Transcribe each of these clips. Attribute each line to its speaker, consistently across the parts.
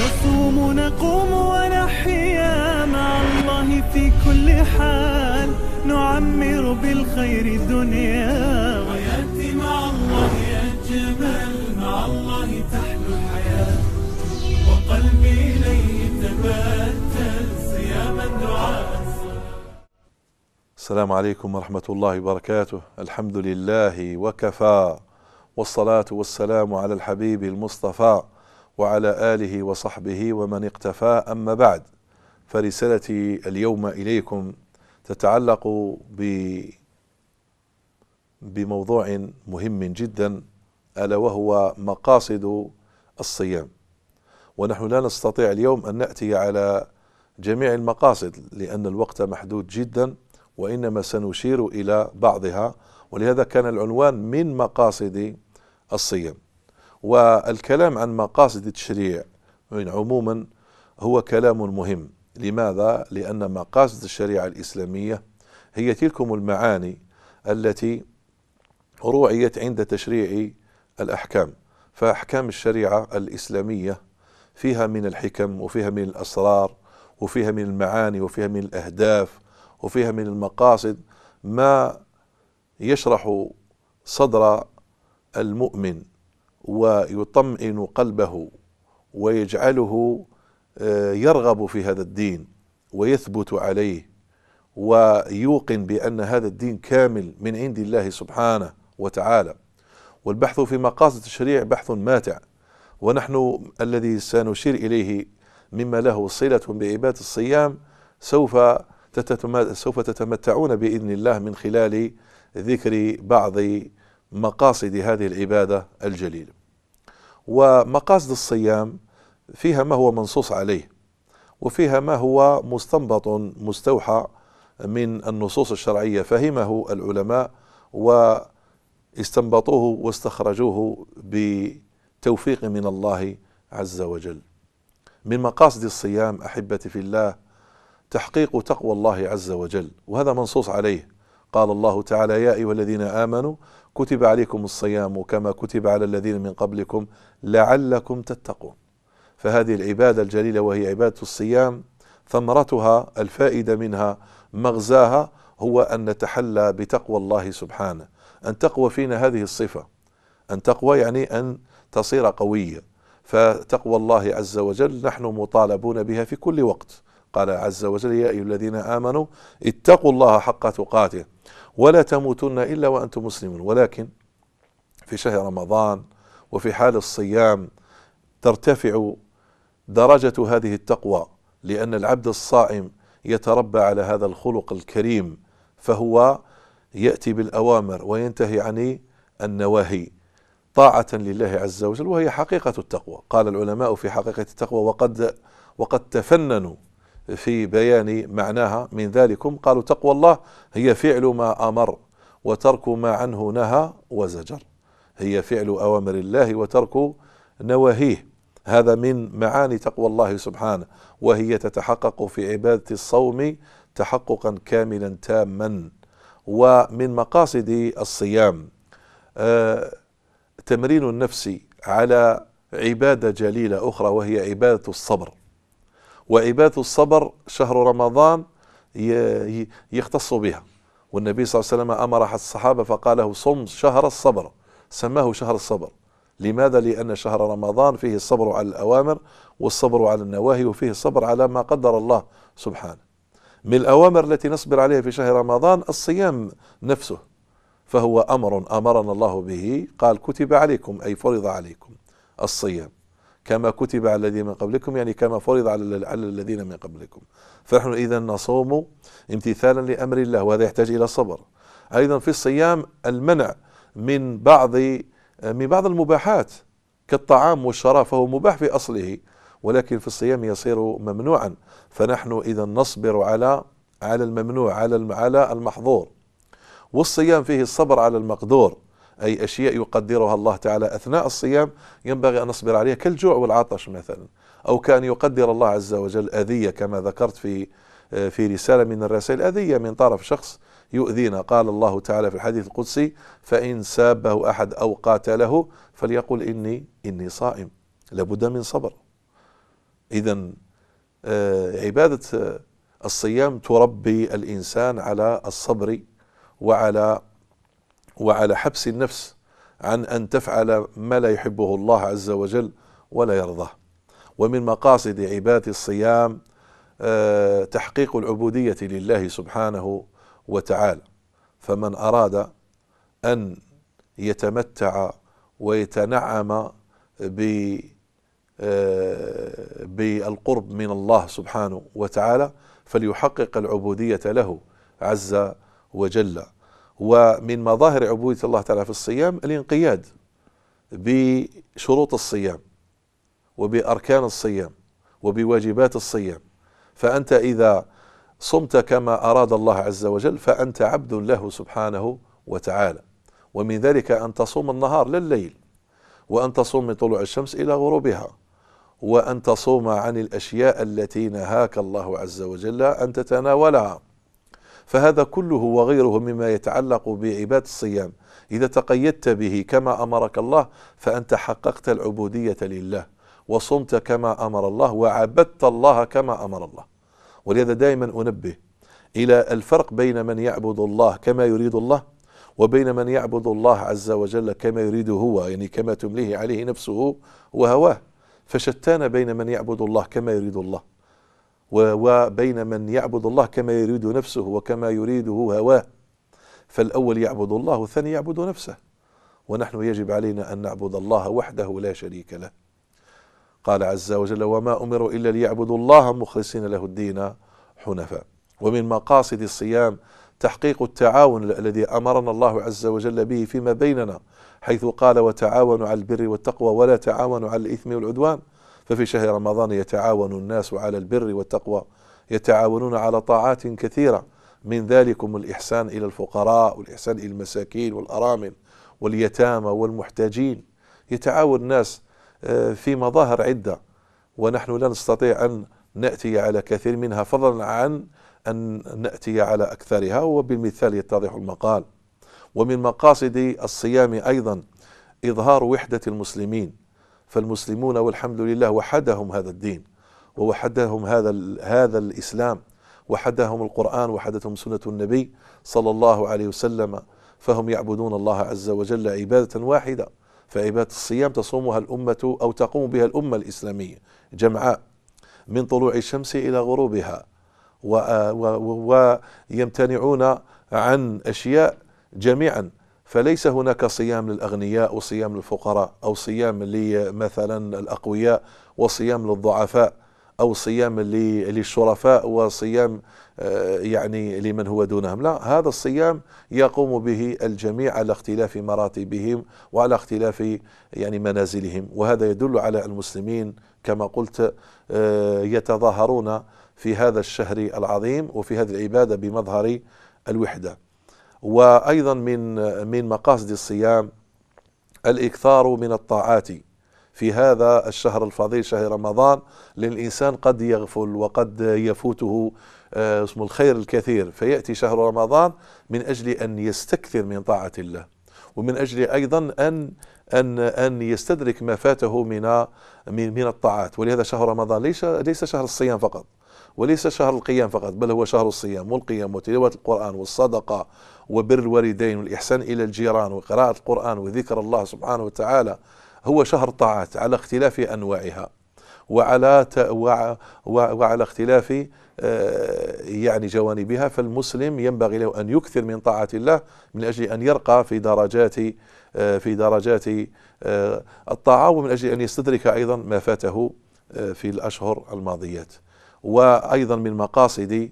Speaker 1: نصوم نقوم ونحيا مع الله في كل حال نعمر بالخير الدنيا ويأتي مع الله أجمل مع الله تحلو الحياة وقلبي إليه تبتل صياما دعاء السلام عليكم ورحمة الله وبركاته الحمد لله وكفى والصلاة والسلام على الحبيب المصطفى وعلى آله وصحبه ومن اقتفى أما بعد فرسالتي اليوم إليكم تتعلق ب بموضوع مهم جدا ألا وهو مقاصد الصيام ونحن لا نستطيع اليوم أن نأتي على جميع المقاصد لأن الوقت محدود جدا وإنما سنشير إلى بعضها ولهذا كان العنوان من مقاصد الصيام والكلام عن مقاصد التشريع من عموما هو كلام مهم لماذا؟ لأن مقاصد الشريعة الإسلامية هي تلكم المعاني التي روعيت عند تشريع الأحكام فأحكام الشريعة الإسلامية فيها من الحكم وفيها من الأسرار وفيها من المعاني وفيها من الأهداف وفيها من المقاصد ما يشرح صدر المؤمن ويطمئن قلبه ويجعله آه، يرغب في هذا الدين ويثبت عليه ويوقن بان هذا الدين كامل من عند الله سبحانه وتعالى والبحث في مقاصد التشريع بحث ماتع ونحن الذي سنشير اليه مما له صله بعباده الصيام سوف سوف تتمتعون باذن الله من خلال ذكر بعض مقاصد هذه العبادة الجليلة ومقاصد الصيام فيها ما هو منصوص عليه وفيها ما هو مستنبط مستوحى من النصوص الشرعية فهمه العلماء واستنبطوه واستخرجوه بتوفيق من الله عز وجل من مقاصد الصيام أحبتي في الله تحقيق تقوى الله عز وجل وهذا منصوص عليه قال الله تعالى يا أيها الذين آمنوا كتب عليكم الصيام كما كتب على الذين من قبلكم لعلكم تتقون فهذه العبادة الجليلة وهي عبادة الصيام ثمرتها الفائدة منها مغزاها هو أن نتحلى بتقوى الله سبحانه أن تقوى فينا هذه الصفة أن تقوى يعني أن تصير قوية فتقوى الله عز وجل نحن مطالبون بها في كل وقت قال عز وجل يا أيها الذين آمنوا اتقوا الله حق تقاته ولا تموتن إلا وأنتم مسلمون ولكن في شهر رمضان وفي حال الصيام ترتفع درجة هذه التقوى لأن العبد الصائم يتربى على هذا الخلق الكريم فهو يأتي بالأوامر وينتهي عن النواهي طاعة لله عز وجل وهي حقيقة التقوى قال العلماء في حقيقة التقوى وقد وقد تفننوا في بيان معناها من ذلكم قالوا تقوى الله هي فعل ما أمر وترك ما عنه نهى وزجر هي فعل أوامر الله وترك نواهيه هذا من معاني تقوى الله سبحانه وهي تتحقق في عبادة الصوم تحققا كاملا تاما ومن مقاصد الصيام آه تمرين النفس على عبادة جليلة أخرى وهي عبادة الصبر وعبادة الصبر شهر رمضان يختص بها والنبي صلى الله عليه وسلم أمر أحد الصحابة فقال له صم شهر الصبر سماه شهر الصبر لماذا؟ لأن شهر رمضان فيه الصبر على الأوامر والصبر على النواهي وفيه الصبر على ما قدر الله سبحانه من الأوامر التي نصبر عليها في شهر رمضان الصيام نفسه فهو أمر أمرنا الله به قال كتب عليكم أي فرض عليكم الصيام كما كتب على الذين من قبلكم يعني كما فرض على على الذين من قبلكم فنحن اذا نصوم امتثالا لامر الله وهذا يحتاج الى صبر ايضا في الصيام المنع من بعض من بعض المباحات كالطعام والشراب فهو مباح في اصله ولكن في الصيام يصير ممنوعا فنحن اذا نصبر على على الممنوع على على المحظور والصيام فيه الصبر على المقدور أي أشياء يقدرها الله تعالى أثناء الصيام ينبغي أن نصبر عليها كالجوع والعطش مثلا أو كأن يقدر الله عز وجل أذية كما ذكرت في في رسالة من الرسائل أذية من طرف شخص يؤذينا قال الله تعالى في الحديث القدسي فإن سابه أحد أو قاتله فليقل إني إني صائم لابد من صبر إذا آه، عبادة آه، الصيام تربي الإنسان على الصبر وعلى وعلى حبس النفس عن أن تفعل ما لا يحبه الله عز وجل ولا يرضاه ومن مقاصد عبادة الصيام آه، تحقيق العبودية لله سبحانه وتعالى فمن أراد أن يتمتع ويتنعم آه، بالقرب من الله سبحانه وتعالى فليحقق العبودية له عز وجل ومن مظاهر عبودية الله تعالى في الصيام الانقياد بشروط الصيام وبأركان الصيام وبواجبات الصيام فأنت إذا صمت كما أراد الله عز وجل فأنت عبد له سبحانه وتعالى ومن ذلك أن تصوم النهار للليل وأن تصوم من طلوع الشمس إلى غروبها وأن تصوم عن الأشياء التي نهاك الله عز وجل أن تتناولها فهذا كله وغيره مما يتعلق بعباد الصيام إذا تقيدت به كما أمرك الله فأنت حققت العبودية لله وصمت كما أمر الله وعبدت الله كما أمر الله ولهذا دائما أنبه إلى الفرق بين من يعبد الله كما يريد الله وبين من يعبد الله عز وجل كما يريد هو يعني كما تمليه عليه نفسه وهواه فشتان بين من يعبد الله كما يريد الله وبين من يعبد الله كما يريد نفسه وكما يريده هواه فالأول يعبد الله والثاني يعبد نفسه ونحن يجب علينا أن نعبد الله وحده لا شريك له قال عز وجل وما أمروا إلا ليعبدوا الله مخلصين له الدين حنفاء ومن مقاصد الصيام تحقيق التعاون الذي أمرنا الله عز وجل به فيما بيننا حيث قال وتعاونوا على البر والتقوى ولا تعاونوا على الإثم والعدوان ففي شهر رمضان يتعاون الناس على البر والتقوى يتعاونون على طاعات كثيرة من ذلكم الإحسان إلى الفقراء والإحسان إلى المساكين والأرامل واليتامى والمحتاجين يتعاون الناس آه، في مظاهر عدة ونحن لا نستطيع أن نأتي على كثير منها فضلا عن أن نأتي على أكثرها وبالمثال يتضح المقال ومن مقاصد الصيام أيضا إظهار وحدة المسلمين فالمسلمون والحمد لله وحدهم هذا الدين ووحدهم هذا هذا الاسلام وحدهم القران وحدتهم سنه النبي صلى الله عليه وسلم فهم يعبدون الله عز وجل عباده واحده فعباده الصيام تصومها الامه او تقوم بها الامه الاسلاميه جمعاء من طلوع الشمس الى غروبها ويمتنعون عن اشياء جميعا فليس هناك صيام للاغنياء وصيام للفقراء او صيام لمثلا الاقوياء وصيام للضعفاء او صيام للشرفاء وصيام آه، يعني لمن هو دونهم لا هذا الصيام يقوم به الجميع على اختلاف مراتبهم وعلى اختلاف يعني منازلهم وهذا يدل على المسلمين كما قلت آه، يتظاهرون في هذا الشهر العظيم وفي هذه العباده بمظهر الوحده وايضا من من مقاصد الصيام الاكثار من الطاعات في هذا الشهر الفضيل شهر رمضان للإنسان قد يغفل وقد يفوته آه، اسم الخير الكثير فيأتي شهر رمضان من أجل أن يستكثر من طاعة الله ومن أجل أيضا أن أن أن يستدرك ما فاته من من الطاعات ولهذا شهر رمضان ليس ليس شهر الصيام فقط وليس شهر القيام فقط بل هو شهر الصيام والقيام وتلاوة القرآن والصدقة وبر الوالدين والإحسان إلى الجيران وقراءة القرآن وذكر الله سبحانه وتعالى هو شهر طاعات على اختلاف أنواعها وعلى وعلى اختلاف آه، يعني جوانبها فالمسلم ينبغي له ان يكثر من طاعه الله من اجل ان يرقى في درجات آه، في درجات آه، الطاعه ومن اجل ان يستدرك ايضا ما فاته في الاشهر الماضيات وايضا من مقاصد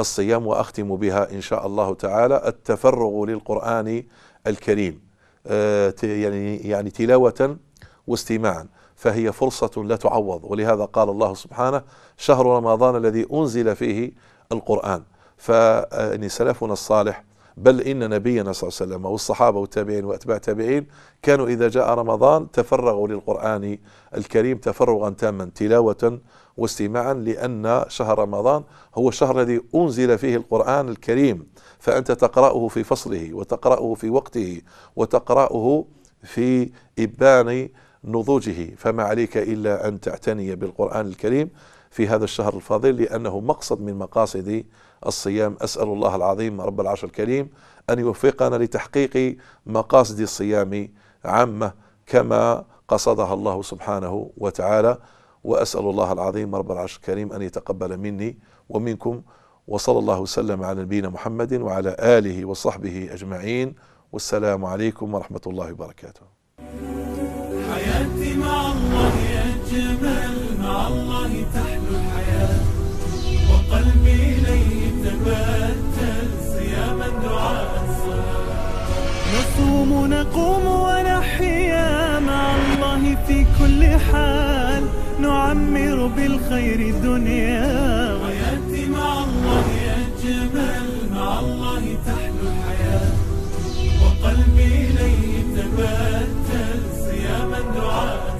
Speaker 1: الصيام واختم بها ان شاء الله تعالى التفرغ للقران الكريم آه، يعني يعني تلاوه واستماعا فهي فرصه لا تعوض ولهذا قال الله سبحانه شهر رمضان الذي انزل فيه القران فان سلفنا الصالح بل ان نبينا صلى الله عليه وسلم والصحابه والتابعين واتباع التابعين كانوا اذا جاء رمضان تفرغوا للقران الكريم تفرغا تاما تلاوه واستماعا لأن شهر رمضان هو الشهر الذي أنزل فيه القرآن الكريم فأنت تقرأه في فصله وتقرأه في وقته وتقرأه في إبان نضوجه فما عليك إلا أن تعتني بالقرآن الكريم في هذا الشهر الفاضل لأنه مقصد من مقاصد الصيام أسأل الله العظيم رب العرش الكريم أن يوفقنا لتحقيق مقاصد الصيام عامة كما قصدها الله سبحانه وتعالى وأسأل الله العظيم رب العرش الكريم أن يتقبل مني ومنكم وصلى الله وسلم على نبينا محمد وعلى آله وصحبه أجمعين والسلام عليكم ورحمة الله وبركاته حياتي مع الله أجمل مع الله تحلو الحياة وقلبي إليه تبادل نصوم نقوم ونحيا مع الله في كل حال نعمر بالخير الدنيا ويأتي مع الله أجمل مع الله تحلو الحياة وقلبي إليه تبتل صياما دعاء